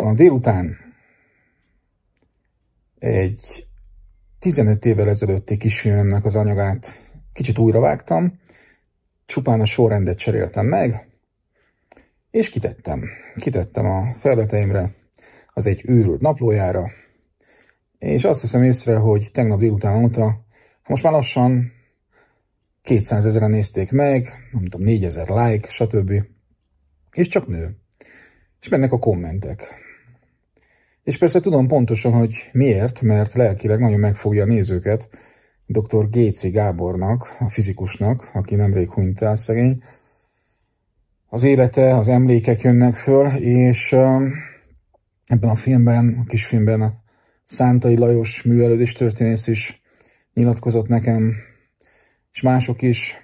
van délután egy 15 évvel ezelőtti kisfilmemnek az anyagát kicsit újra vágtam csupán a sorrendet cseréltem meg, és kitettem. Kitettem a felveteimre, az egy őrült naplójára, és azt hiszem észre, hogy tegnap délután óta, most már lassan 200 ezeren nézték meg, nem tudom, 4000 like, stb. És csak nő. És mennek a kommentek. És persze tudom pontosan, hogy miért, mert lelkileg nagyon megfogja a nézőket dr. Géci Gábornak, a fizikusnak, aki nemrég hunyt el szegény. Az élete, az emlékek jönnek föl, és um, ebben a filmben, a kisfilmben a Szántai Lajos művelődés történész is nyilatkozott nekem, és mások is,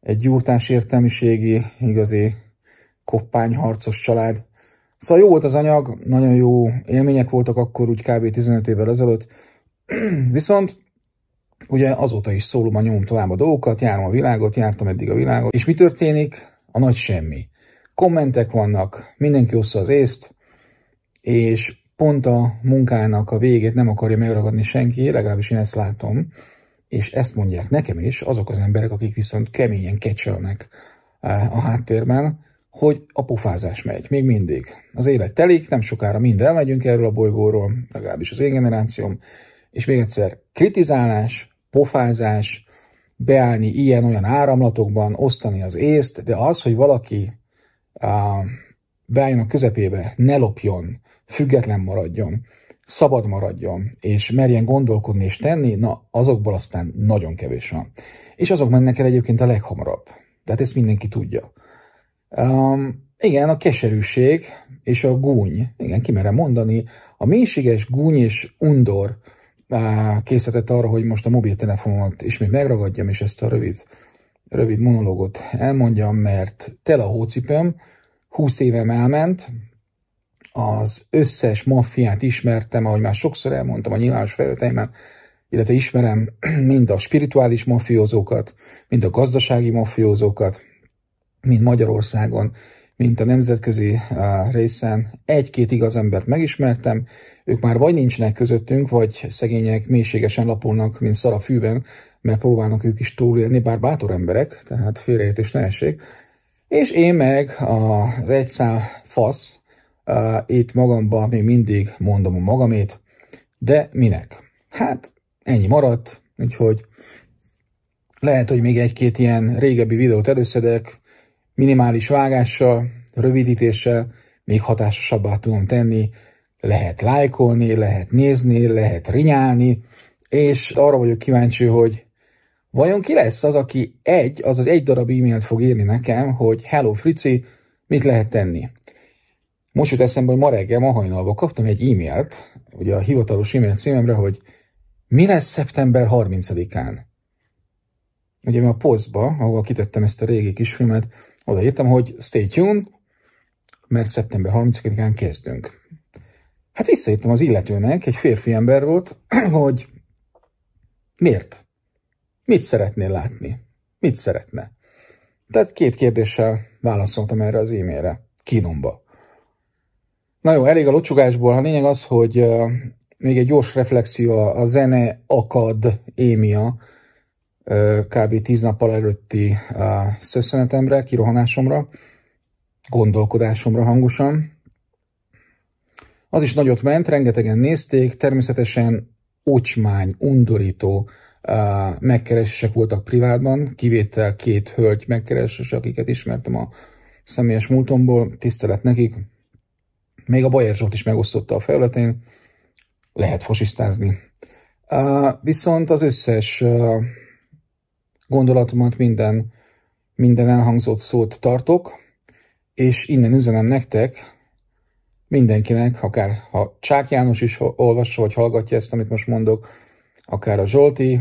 egy gyúrtás értelmiségi, igazi koppányharcos család. Szóval jó volt az anyag, nagyon jó élmények voltak akkor, úgy kb. 15 évvel ezelőtt. Viszont ugye azóta is szólom, nyomom tovább a dolgokat, járom a világot, jártam eddig a világot. És mi történik? A nagy semmi. Kommentek vannak, mindenki ossza az észt, és pont a munkának a végét nem akarja megragadni senki, legalábbis én ezt látom, és ezt mondják nekem is azok az emberek, akik viszont keményen kecselnek eh, a háttérben, hogy a pofázás megy, még mindig. Az élet telik, nem sokára mind elmegyünk erről a bolygóról, legalábbis az én generációm, és még egyszer kritizálás, pofázás, beállni ilyen-olyan áramlatokban, osztani az észt, de az, hogy valaki uh, beálljon a közepébe, ne lopjon, független maradjon, szabad maradjon, és merjen gondolkodni és tenni, na azokból aztán nagyon kevés van. És azok mennek el egyébként a leghamarabb. Tehát ezt mindenki tudja. Um, igen, a keserűség és a gúny. Igen, kimerem mondani. A mélységes gúny és undor uh, készített arra, hogy most a mobiltelefonomat ismét megragadjam, és ezt a rövid, rövid monológot elmondjam, mert tel a hócipőm, 20 évem elment, az összes maffiát ismertem, ahogy már sokszor elmondtam a nyilvános felületeimben, illetve ismerem mind a spirituális mafiózókat, mind a gazdasági mafiózókat, mint Magyarországon, mint a nemzetközi részen egy-két igaz embert megismertem, ők már vagy nincsenek közöttünk, vagy szegények mélységesen lapulnak, mint szar a fűben, mert próbálnak ők is túlélni, bár bátor emberek, tehát félreértés ne essék. És én meg az egyszál fasz, itt magamban még mindig mondom a magamét, de minek? Hát ennyi maradt, úgyhogy lehet, hogy még egy-két ilyen régebbi videót előszedek, Minimális vágással, rövidítéssel még hatásosabbá tudom tenni, lehet lájkolni, lehet nézni, lehet rinyálni, és arra vagyok kíváncsi, hogy vajon ki lesz az, aki egy, azaz egy darab e-mailt fog írni nekem, hogy hello Frici, mit lehet tenni? Most jut eszembe, hogy ma reggel, ma hajnalban kaptam egy e-mailt, ugye a hivatalos e-mail címemre, hogy mi lesz szeptember 30-án? Ugye mi a posztba, ahol kitettem ezt a régi kisfilmet, odaírtam, hogy stay tuned, mert szeptember 30-án kezdünk. Hát visszaírtam az illetőnek, egy férfi ember volt, hogy miért? Mit szeretnél látni? Mit szeretne? Tehát két kérdéssel válaszoltam erre az e-mailre, kínomba. Na jó, elég a locsugásból, a lényeg az, hogy még egy gyors reflexió, a zene akad, émia, kb. tíz nappal előtti szösszenetemre, kirohanásomra, gondolkodásomra hangosan. Az is nagyot ment, rengetegen nézték, természetesen ocsmány, undorító megkeresések voltak privátban, kivétel két hölgy megkeresés, akiket ismertem a személyes múltomból, tisztelet nekik. Még a Bajer Zsolt is megosztotta a felületén, lehet fosisztázni. Viszont az összes gondolatomat, minden, minden elhangzott szót tartok, és innen üzenem nektek, mindenkinek, akár ha Csák János is olvassa, vagy hallgatja ezt, amit most mondok, akár a Zsolti,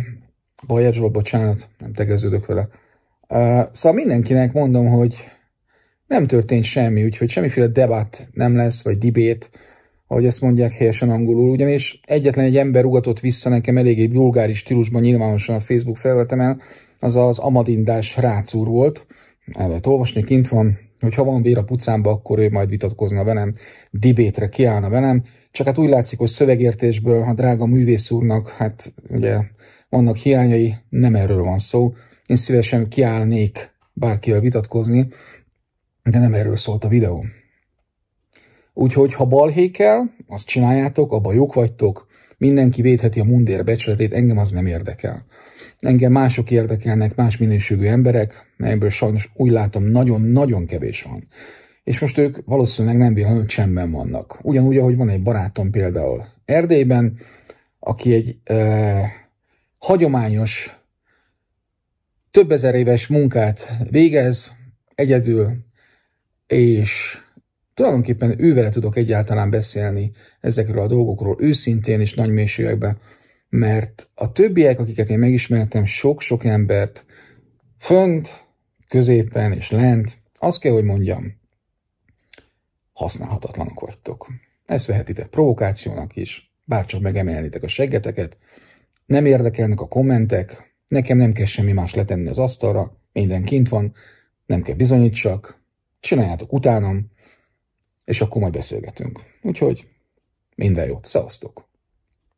Bajer Zsolt, bocsánat, nem tegeződök vele. szóval mindenkinek mondom, hogy nem történt semmi, úgyhogy semmiféle debat nem lesz, vagy dibét, ahogy ezt mondják helyesen angolul, ugyanis egyetlen egy ember ugatott vissza nekem eléggé vulgáris stílusban nyilvánosan a Facebook felvetemen, ez az amadindás rácúr volt, el lehet olvasni, kint van, hogy ha van vér a pucámba, akkor ő majd vitatkozna velem, dibétre kiállna velem, csak hát úgy látszik, hogy szövegértésből, ha drága művész úrnak, hát ugye vannak hiányai, nem erről van szó. Én szívesen kiállnék bárkivel vitatkozni, de nem erről szólt a videó. Úgyhogy, ha balhékel, azt csináljátok, abban jók vagytok, Mindenki védheti a mundér becsületét, engem az nem érdekel. Engem mások érdekelnek, más minőségű emberek, melyből sajnos úgy látom nagyon-nagyon kevés van. És most ők valószínűleg nem véletlenül csemben vannak. Ugyanúgy, ahogy van egy barátom például Erdélyben, aki egy eh, hagyományos, több ezer éves munkát végez egyedül, és Tulajdonképpen ővele tudok egyáltalán beszélni ezekről a dolgokról őszintén és nagy mélységekben, mert a többiek, akiket én megismertem, sok-sok embert fönt, középen és lent, azt kell, hogy mondjam, használhatatlanok vagytok. Ezt vehetitek provokációnak is, bárcsak megemelnétek a seggeteket, nem érdekelnek a kommentek, nekem nem kell semmi más letenni az asztalra, minden kint van, nem kell bizonyítsak, csináljátok utánam, és akkor majd beszélgetünk. Úgyhogy minden jót, szevasztok!